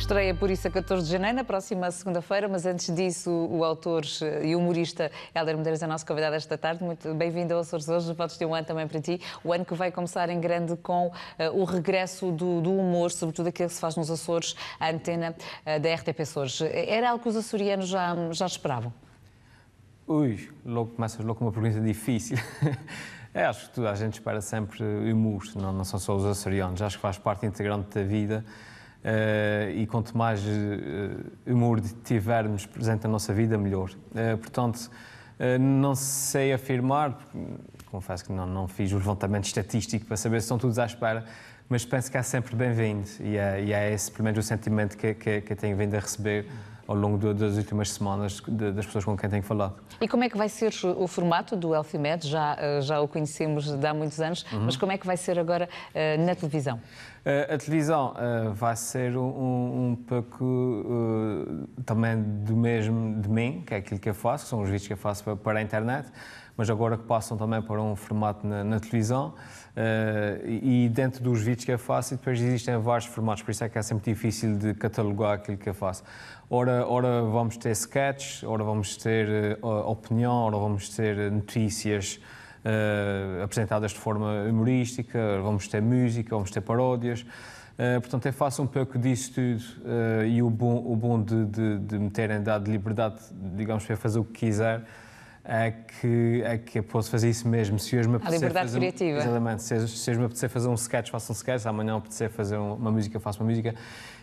Estreia por isso a 14 de janeiro, na próxima segunda-feira, mas antes disso, o autor eh, e humorista Hélder Medeiros é nosso convidado esta tarde. Muito bem-vindo ao Açores hoje, votos de um ano também para ti. O ano que vai começar em grande com uh, o regresso do, do, humor, sobretudo aquele que se faz nos Açores, à antena uh, da RTP Açores. Era algo que os açorianos já, já esperavam? Ui, logo começas logo com uma pergunta difícil. É, acho que toda a gente espera sempre humor, não, não são só os açorianos. Acho que faz parte integrante da vida Uh, e quanto mais uh, humor tivermos presente na nossa vida, melhor. Uh, portanto, não sei afirmar, confesso que não, não fiz o levantamento estatístico para saber se estão todos à espera, mas penso que há sempre bem-vindo e, é, e é esse, pelo menos, o sentimento que, que, que tenho vindo a receber ao longo das últimas semanas das pessoas com quem tenho falado. E como é que vai ser o formato do Elfimed? Já, eh, já o conhecemos de há muitos anos, uhum. mas como é que vai ser agora uh, na televisão? Uh, a televisão uh, vai ser um, um pouco também do mesmo de mim, que é aquilo que eu faço, que são os vídeos que eu faço para, para a internet, mas agora que passam também para um formato na, na televisão. Uh, e dentro dos vídeos que eu faço, depois existem vários formatos, por isso é que é sempre difícil de catalogar aquilo que eu faço. Ora, ora vamos ter sketches, ora vamos ter uh, opinião, ora vamos ter notícias. Uh, apresentadas de forma humorística, vamos ter música, vamos ter paródias. Uh, portanto, eu faço um pouco disso tudo uh, e o bom, o bom de, de, de me terem dado liberdade, digamos, para fazer o que quiser, a que, a que posso fazer isso mesmo. Se hoje me apetecer a fazer, Exatamente. Se, se, hoje me apetecer fazer um sketch, faço um sketch. Amanhã me apetecer fazer uma música, faço uma música.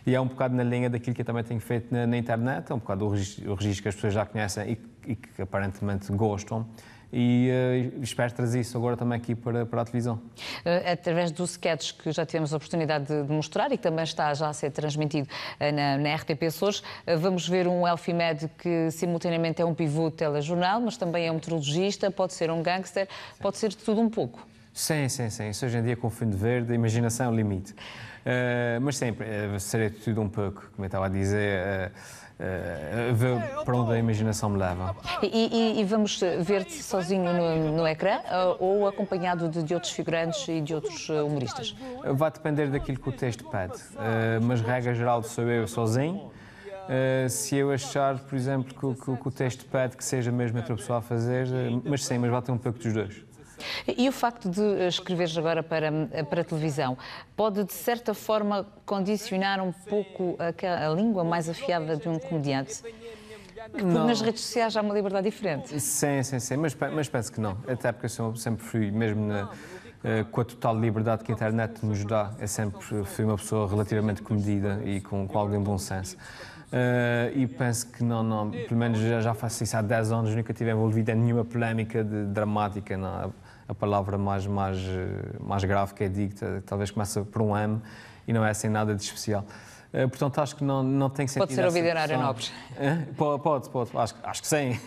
E é um bocado na linha daquilo que eu também tenho feito na, na internet. É um bocado o registro, o registro, que as pessoas já conhecem e, e que aparentemente gostam e uh, espero trazer isso agora também aqui para, para a televisão. Eh, através do sketch que já tivemos a oportunidade de mostrar e que também está já a ser transmitido eh, na, na RTP Sores, vamos ver um Elfimed que simultaneamente é um pivô de telejornal, mas também é um meteorologista, pode ser um gangster, Sim. pode ser de tudo um pouco. Sim, sim, sim. Isso hoje em dia com o fundo verde, a imaginação é o limite. Uh, mas sempre, uh, de tudo um pouco, como eu estava a dizer. Uh, uh, ver para onde a imaginação me leva. E, e, e vamos ver-te sozinho no, no ecrã uh, ou acompanhado de, de, outros figurantes e de outros eh, humoristas? Vai depender daquilo que o texto pede, uh, mas regra geral sou eu sozinho. Uh, se eu achar, por exemplo, que, que, que, o texto pede que seja mesmo outra pessoa a fazer, mas sim, mas vai ter um pouco dos dois. E o facto de eh, escreveres agora para, eh, para televisão pode, de certa forma, condicionar um pouco a, a língua mais afiada de um comediante? não. nas redes sociais há uma liberdade diferente. Sim, sim, sim, mas, mas penso que não. Até porque eu sempre fui, mesmo na, eh, com a total liberdade que a internet nos dá, eu é sempre fui uma pessoa relativamente comedida e com, com algum bom senso. Uh, e penso que não, não, pelo menos já, já faço isso há 10 anos, nunca estive envolvida em nenhuma polémica de, dramática. Não a palavra mais, mais, eh, mais grave que é dita, talvez começa por um M e não é assim nada de especial. Eh, portanto, acho que não, não tem sentido. Pode ser ouvido em área nobre. Eh, pode, pode, pode. Acho, acho que sim.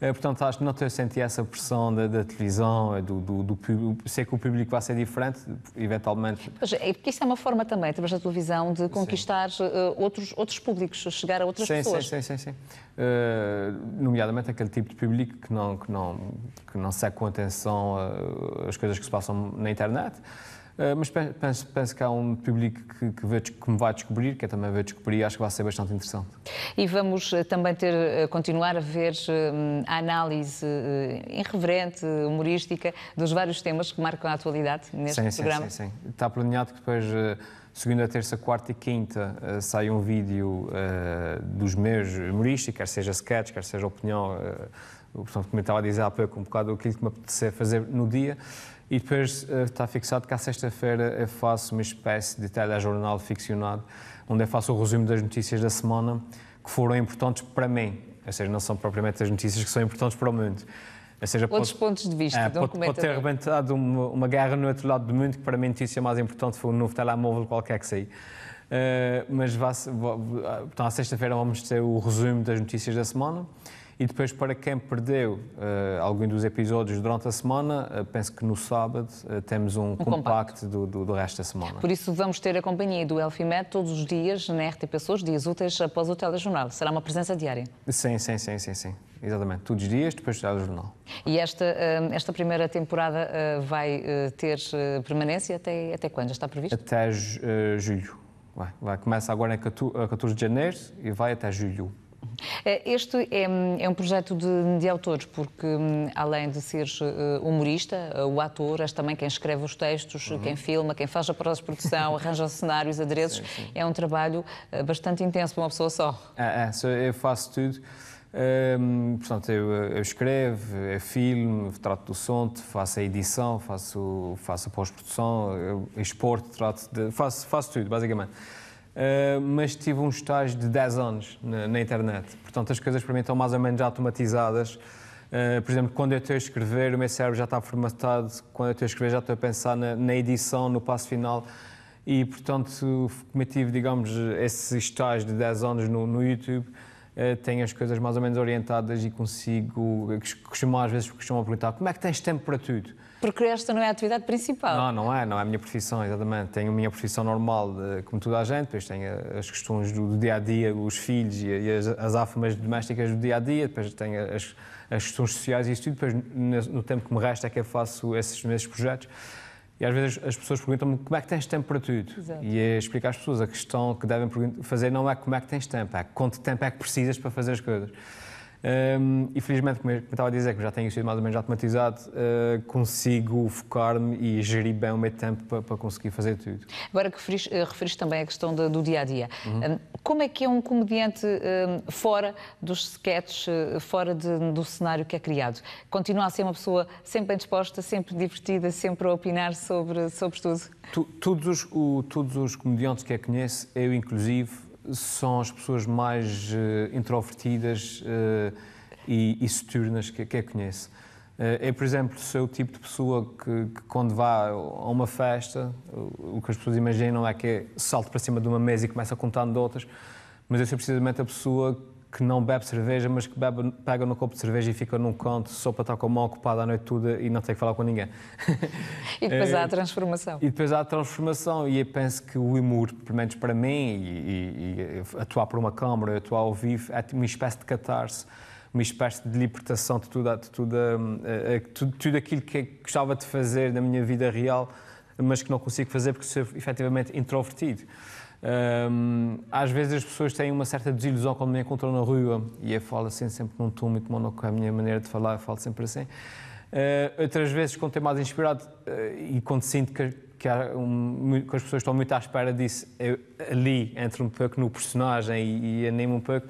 Eh, portanto, acho que não ter sentido essa pressão da, da televisão, eh, do, do, do público, sei que o público vai ser diferente, eventualmente. Pois é, eh, porque isso é uma forma também, através da televisão, de conquistar outros, outros públicos, chegar a outras sim, pessoas. Sim, sim, sim. sim. Uh, nomeadamente aquele tipo de público que não, que não, que não segue com atenção as coisas que se passam na internet. Eh, mas penso, penso, que há um público que, que, vê, que, me vai descobrir, que eu é também vai descobrir, acho que vai ser bastante interessante. E vamos eh, também ter, eh, continuar a ver a análise irreverente, humorística, dos vários temas que marcam a atualidade neste sim, programa. Sim, sim, sim. Está planeado que depois, segunda, terça, quarta e quinta, sai um vídeo uh, dos meus humorísticos, quer seja sketch, quer seja opinião. Uh, portanto, como eu estava a dizer há pouco, um bocado aquilo que me apetecer fazer no dia. E depois eh, está fixado que à sexta-feira eu faço uma espécie de telejornal ficcionado, onde eu faço o resumo das notícias da semana que foram importantes para mim. Ou seja, não são propriamente as notícias que são importantes para o mundo. Ou seja, Outros pode, pontos de vista. É, pode, pode, ter arrebentado uma, uma, guerra no outro lado do mundo, que para mim a notícia mais importante foi um novo telemóvel qualquer que saí. Uh, eh, mas vá, vá, então, à sexta-feira vamos ter o resumo das notícias da semana. E depois, para quem perdeu uh, algum dos episódios durante a semana, uh, penso que no sábado uh, temos um, um compacto do, do, do, resto da semana. Por isso, vamos ter a companhia do Elfimed todos os dias na RTP os dias úteis após o telejornal. Será uma presença diária? Sim, sim, sim, sim, sim. Exatamente, todos os dias, depois do telejornal. E esta, esta primeira temporada vai ter permanência até, até quando? Já está previsto? Até julho. Vai, vai. Começa agora em 14 de janeiro e vai até julho. Eh, este é, hum, é um projeto de, de, autores, porque hum, além de seres eh, humorista, eh, o ator, és também quem escreve os textos, uhum. quem filma, quem faz a pós-produção, arranja cenários, adereços. Sim, sim. É um trabalho bastante intenso para uma pessoa só. É, é eu faço tudo. Hum, portanto, eu, eu escrevo, eu filmo, trato do som, faço a edição, faço, faço a pós-produção, exporto, trato de, faço, faço tudo, basicamente. Ah, mas tive um estágio de 10 anos na, na, internet. Portanto, as coisas para mim estão mais ou menos automatizadas. Uh, por exemplo, quando eu estou a escrever, o meu cérebro já está formatado. Quando eu estou a escrever, já estou a pensar na, na edição, no passo final. E, portanto, como eu tive, digamos, esse estágio de 10 anos no, no YouTube, uh, tenho as coisas mais ou menos orientadas e consigo. Costumo, às vezes, costumo perguntar como é que tens tempo para tudo? Porque esta não é a atividade principal. Não, não é, não é a minha profissão, exatamente. Tenho a minha profissão normal, como toda a gente, depois tenho as questões do, do dia a dia, os filhos e, as, as áfamas domésticas do dia a dia, depois tenho as, as questões sociais e isso tudo. Depois, no, no, tempo que me resta, é que eu faço esses mesmos projetos. E às vezes as pessoas perguntam-me como é que tens tempo para tudo. Exato. E é explicar às pessoas a questão que devem fazer não é como é que tens tempo, é quanto tempo é que precisas para fazer as coisas. Um, e felizmente, como eu estava a dizer, que já tenho isso mais ou menos automatizado, uh, consigo focar-me e gerir bem o meu tempo para, para conseguir fazer tudo. Agora que referis, uh, eh, referis também a questão de, do dia a dia, uhum. um, como é que é um comediante um, fora dos sketches, uh, fora de, do cenário que é criado? Continua a ser uma pessoa sempre bem disposta, sempre divertida, sempre a opinar sobre, sobre tudo? Tu, todos, os, o, todos os comediantes que a conheço, eu inclusive, são as pessoas mais uh, introvertidas uh, e, e soturnas que, que eu conheço. Eh, é, por exemplo, sou o tipo de pessoa que, que, quando vá a uma festa, o que as pessoas imaginam é que salta é salto para cima de uma mesa e começa a contar anedotas, mas eu sou precisamente a pessoa que não bebe cerveja, mas que bebe, pega no copo de cerveja e fica num canto só para estar com a mão ocupada a noite toda e não tem que falar com ninguém. E depois eh, há a transformação. E depois há a transformação. E eu penso que o humor, pelo menos para mim, e, e, e atuar por uma câmara, atuar ao vivo, é uma espécie de catarse, uma espécie de libertação de tudo, de tudo, de tudo, de tudo aquilo que gostava de fazer na minha vida real, mas que não consigo fazer porque sou efetivamente introvertido. Um, às vezes as pessoas têm uma certa desilusão quando me encontram na rua e eu falo assim sempre num tom muito com é a minha maneira de falar, eu falo sempre assim. Uh, outras vezes, quando estou mais inspirado uh, e quando sinto que, que, um, que, as pessoas estão muito à espera disso, eu ali entro um pouco no personagem e, e animo um pouco.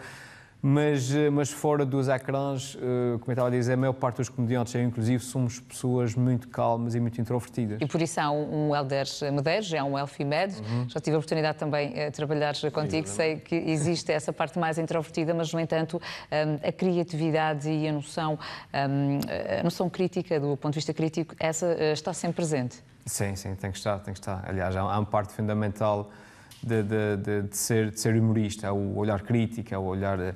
Mas, eh, mas fora dos ecrãs, eh, como eu estava a dizer, a maior parte dos comediantes, eu inclusive, somos pessoas muito calmas e muito introvertidas. E por isso há um, um Helder Medeiros, é um Elfie Med. Uhum. Já tive a oportunidade também eh, de trabalhar contigo. Sim, Sei que existe essa parte mais introvertida, mas, no entanto, hum, a criatividade e a noção, hum, a noção crítica, do ponto de vista crítico, essa está sempre presente. Sim, sim, tem que estar, tem que estar. Aliás, há uma parte fundamental de, de, de, de, ser, de ser humorista, é o olhar crítico, é o olhar uh,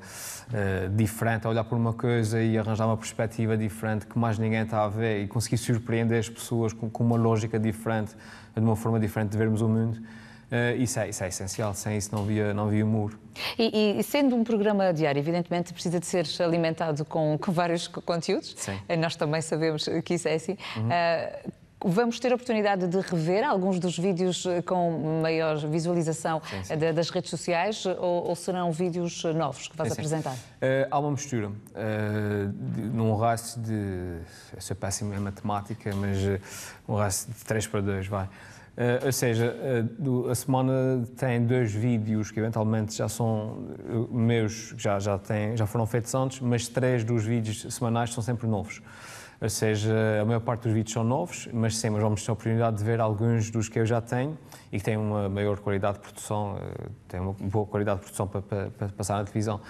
diferente, ao é olhar por uma coisa e arranjar uma perspectiva diferente que mais ninguém está a ver e conseguir surpreender as pessoas com, com uma lógica diferente, de uma forma diferente de vermos o mundo. Uh, isso, é, isso, é, essencial, sem isso não havia, não E, e, sendo um programa diário, evidentemente precisa de ser alimentado com, com vários conteúdos, Sim. nós também sabemos que isso é assim. Uhum. Uh, Vamos ter a oportunidade de rever alguns dos vídeos eh, com maior visualização sim, sim. Eh, das redes sociais eh, ou, ou, serão vídeos novos que vais sim, apresentar? Uh, há uma mistura. Uh, de, num raço de. Eu sou péssimo em matemática, mas uh, um raço de 3 é para 2, vai. Uh, ou seja, do, a semana tem dois vídeos que eventualmente já são meus, já, já, já foram feitos antes, mas três dos vídeos semanais são sempre novos. Ou seja, a maior parte dos vídeos são novos, mas sim, mas vamos ter a oportunidade de ver alguns dos que eu já tenho e que têm uma maior qualidade de produção, eh, têm uma boa qualidade de produção para, para, para passar na televisão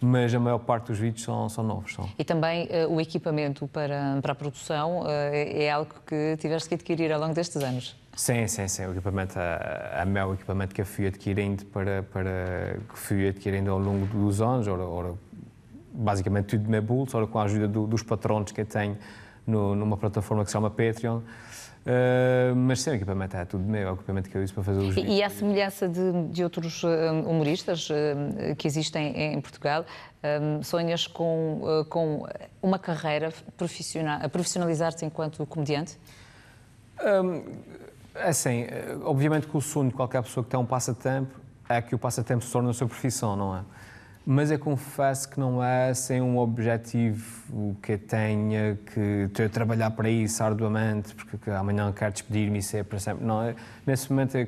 mas a maior parte dos vídeos são, são novos. São. E também uh, o equipamento para, para a produção uh, é algo que tiveste que adquirir ao longo destes anos? Sim, sim, sim. O equipamento, a, a meu equipamento que eu fui adquirindo para, para que fui adquirindo ao longo dos anos, basicamente tudo do meu bolso, ora com a ajuda do, dos patrões que eu tenho no, numa plataforma que se chama Patreon. Uh, mas sim, o equipamento é tudo meu, é o equipamento que eu uso para fazer os vídeos. E à semelhança de, de outros eh, humoristas eh, que existem em Portugal, sonhas com, com uma carreira profissional, a profissionalizar-te enquanto comediante? Um, é assim, obviamente que o sonho de qualquer pessoa que tem um passatempo é que o passatempo se torne a sua profissão, não é? mas eu confesso que não é sem um objetivo que eu tenha, que ter trabalhar para isso arduamente, porque amanhã quero despedir-me e ser para sempre. Não, nesse momento eu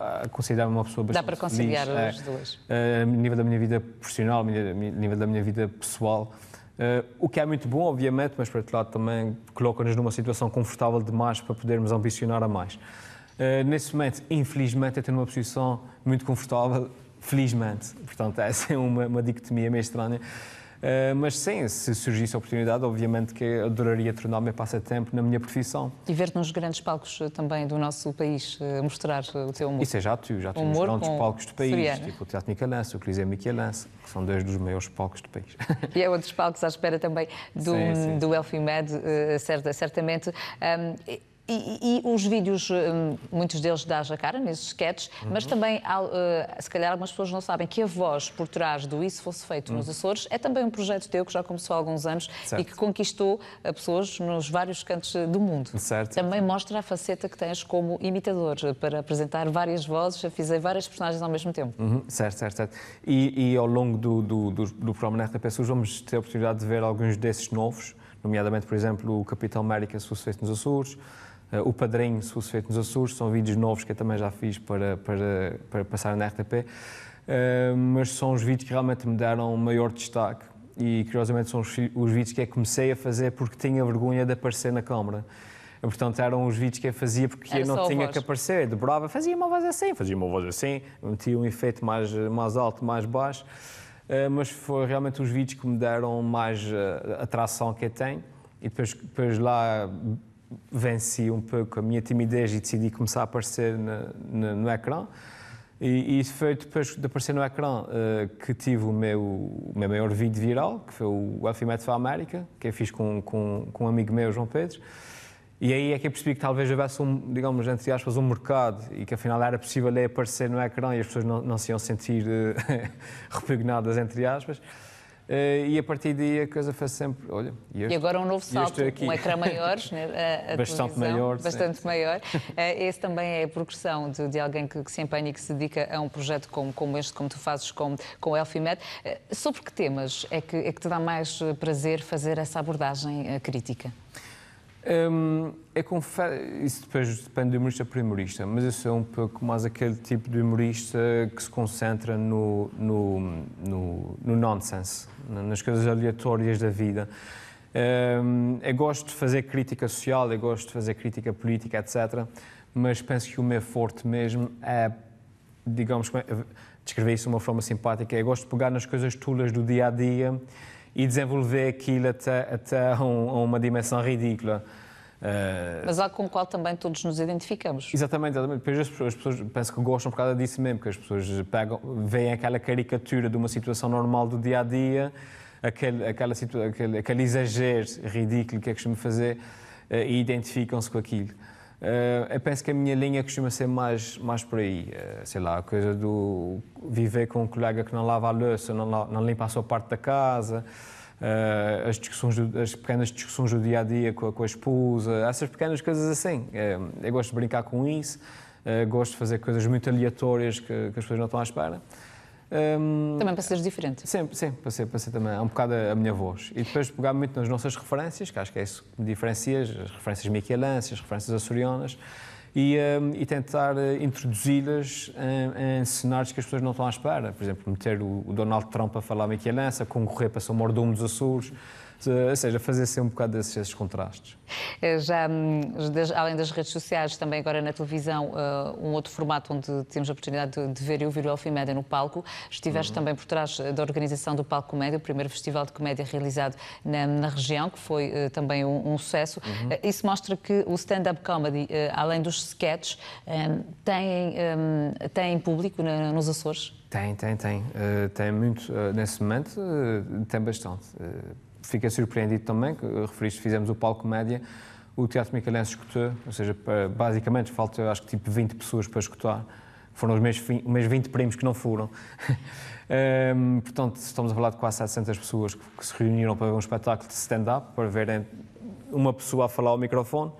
ah, considero-me uma pessoa bastante Dá para conciliar feliz, as é, duas. Eh, a nível da minha vida profissional, nível da minha vida pessoal. Uh, o que é muito bom, obviamente, mas por outro lado também coloca-nos numa situação confortável demais para podermos ambicionar a mais. Uh, nesse momento, infelizmente, eu tenho uma posição muito confortável felizmente. Portanto, essa é uma, uma dicotomia meio estranha. Né? Uh, eh, mas sim, se surgisse a oportunidade, obviamente que adoraria tornar o meu passatempo na minha profissão. E ver-te nos grandes palcos eh, também do nosso país, uh, mostrar o teu humor. Isso é já tu, já tu nos grandes palcos do país, seria, tipo o Teatro Nicalense, o Coliseu Miquelense, que são dois dos maiores palcos do país. E há é outros palcos à espera também do, sim, do Elfimed, uh, certamente. Um, e, e, os vídeos, hum, muitos deles da a cara nesses sketches, uhum. mas também, uh, se calhar algumas pessoas não sabem, que a voz por trás do Isso Fosse Feito uhum. nos Açores é também um projeto teu que já começou há alguns anos certo. e que conquistou uh, pessoas nos vários cantos uh, do mundo. Certo. Também mostra a faceta que tens como imitador, para apresentar várias vozes, fazer várias personagens ao mesmo tempo. Uhum. Certo, certo, certo. E, e, ao longo do, do, do, do programa na RTP vamos ter a oportunidade de ver alguns desses novos, nomeadamente, por exemplo, o Capital América, se fosse feito nos Açores, eh, o Padrinho, se fosse feito nos Açores, são vídeos novos que eu também já fiz para, para, para passar na RTP, eh, mas são os vídeos que realmente me deram maior destaque e curiosamente são os, os vídeos que eu comecei a fazer porque tinha vergonha de aparecer na câmara. Portanto, eram os vídeos que eu fazia porque Era eu não tinha que aparecer. Dobrava, fazia uma voz assim, fazia uma voz assim, metia um efeito mais, mais alto, mais baixo. Eh, mas foi realmente os vídeos que me deram mais atração que eu tenho. E depois, depois lá venci um pouco a minha timidez e decidi começar a aparecer no, no ecrã. E, e foi depois de aparecer no ecrã uh, que tive o meu, o meu maior vídeo viral, que foi o Alphimet for América, que eu fiz com, com, com um amigo meu, João Pedro. E aí é que eu percebi que talvez houvesse, um, digamos, entre aspas, um mercado e que afinal era possível aparecer no ecrã e as pessoas não, não se iam sentir uh, repugnadas, entre aspas. Uh, e a partir daí a coisa faz sempre. Olha, este, e agora um novo salto, um ecrã maior, né, a, a bastante maior. Bastante sim. maior. Uh, esse também é a progressão de, de alguém que, que, se empenha e que se dedica a um projeto como, como este, como tu fazes com, com o Elfimed. Uh, sobre que temas é que, é que te dá mais prazer fazer essa abordagem crítica? Hum, é confesso, isso depois depende de humorista para humorista, mas eu sou um pouco mais aquele tipo de humorista que se concentra no, no, no, no nonsense, nas coisas aleatórias da vida. Hum, eu gosto de fazer crítica social, eu gosto de fazer crítica política, etc. Mas penso que o meu forte mesmo é, digamos, é, descrever isso de uma forma simpática, eu gosto de pegar nas coisas tolas do dia a dia e desenvolver aquilo até, até a, um, uma dimensão ridícula. Uh... Mas há com o qual também todos nos identificamos. Exatamente, exatamente. Depois as pessoas, as pessoas penso que gostam por causa disso mesmo, porque as pessoas pegam, veem aquela caricatura de uma situação normal do dia a dia, aquele, aquela aquele, aquele exagero ridículo que é costume fazer uh, e identificam-se com aquilo. Uh, eu penso que a minha linha costuma ser mais, mais por aí. Uh, sei lá, a coisa do viver com um colega que não lava a louça, não, não limpa a sua parte da casa, uh, as, discussões, as pequenas discussões do dia a dia com a, com a esposa, essas pequenas coisas assim. eu gosto de brincar com isso, gosto de fazer coisas muito aleatórias que, que as pessoas não estão à espera. Um, também seres diferente? Sempre, ser para ser também. É um bocado a, a, minha voz. E depois pegar muito nas nossas referências, que acho que é isso que me diferencia, as referências miquelenses, as referências açorianas. E, um, e, tentar eh, introduzi-las em, em, cenários que as pessoas não estão à espera. Por exemplo, meter o, o Donald Trump a falar Michelança, concorrer para ser o mordomo dos Açores ou seja, fazer se assim um bocado desses, contrastes. Eh, já, hum, além das redes sociais, também agora na televisão, eh, um outro formato onde temos a oportunidade de, de ver e ouvir o Elfimédia no palco. Estiveste uhum. também por trás eh, da organização do Palco Comédia, o primeiro festival de comédia realizado na, na região, que foi também um, um sucesso. Uhum. Isso mostra que o stand-up comedy, além dos sketches, tem, hum, tem público nos Açores? Tem, tem, tem. tem muito, nesse momento, tem bastante fiquei surpreendido também, que eh, referiste, fizemos o palco média, o Teatro Micalense escutou, ou seja, basicamente falta acho que tipo 20 pessoas para escutar, foram os meus, 20 primos que não foram. um, ehm, portanto, estamos a falar de quase 700 pessoas que, se reuniram para ver um espetáculo de stand-up, para verem uma pessoa a falar ao microfone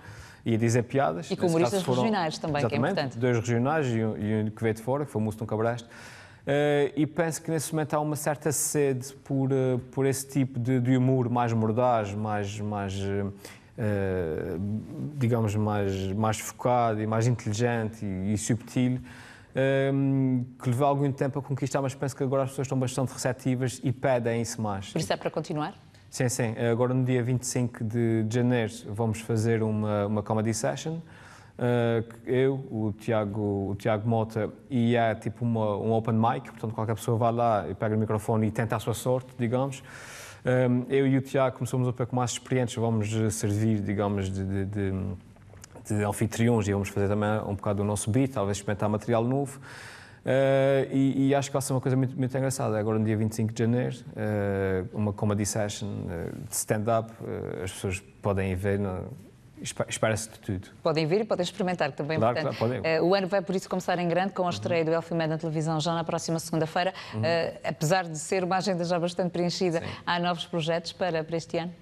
e a dizer piadas. E com humoristas regionais também, que é importante. dois regionais e um, e um que veio de fora, que foi o um Cabreste. Eh, e penso que nesse momento há uma certa sede por, eh, por esse tipo de, de humor mais mordaz, mais, mais eh, digamos, mais, mais focado e mais inteligente e, e subtil. Ehm, que levou algum tempo a conquistar, mas penso que agora as pessoas estão bastante receptivas e pedem isso mais. Por isso é para continuar? Sim, sim. Agora no dia 25 de janeiro vamos fazer uma, uma comedy session. Ah, eu, o Tiago, o Tiago Mota, e é tipo uma, um open mic, portanto qualquer pessoa vai lá e pega o microfone e tenta a sua sorte, digamos. Ah, eu e o Tiago, como somos um pouco mais experientes, vamos eh, servir, digamos, de, de, de de anfitriões e vamos fazer também um bocado do nosso beat, talvez experimentar material novo. Uh, e, e, acho que vai ser uma coisa muito, muito engraçada. Agora, no dia 25 de janeiro, uh, uma comedy session uh, de stand-up, as pessoas podem ver. Não? É? Espera-se de tudo. Podem vir e podem experimentar também. É claro, claro, podem. Uh, o ano vai, por isso, começar em grande com a estreia uhum. do Elfimé na televisão já na próxima segunda-feira. Uhum. Uh, apesar de ser uma agenda já bastante preenchida, sim. há novos projetos para, para este ano?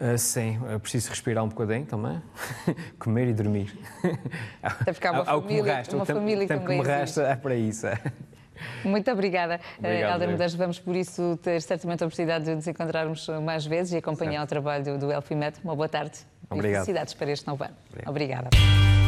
Uh, sim, Eu preciso respirar um bocadinho também, comer e dormir. Até porque uma família, resta, uma família tempo, também. O que me resta é para isso. Muito obrigada, Helder Medeiros. Vamos, por isso, ter certamente a oportunidade de nos encontrarmos mais vezes e acompanhar certo. o trabalho do, do Uma boa tarde. Obrigado. E felicidades para este novo ano. Obrigado. Obrigada.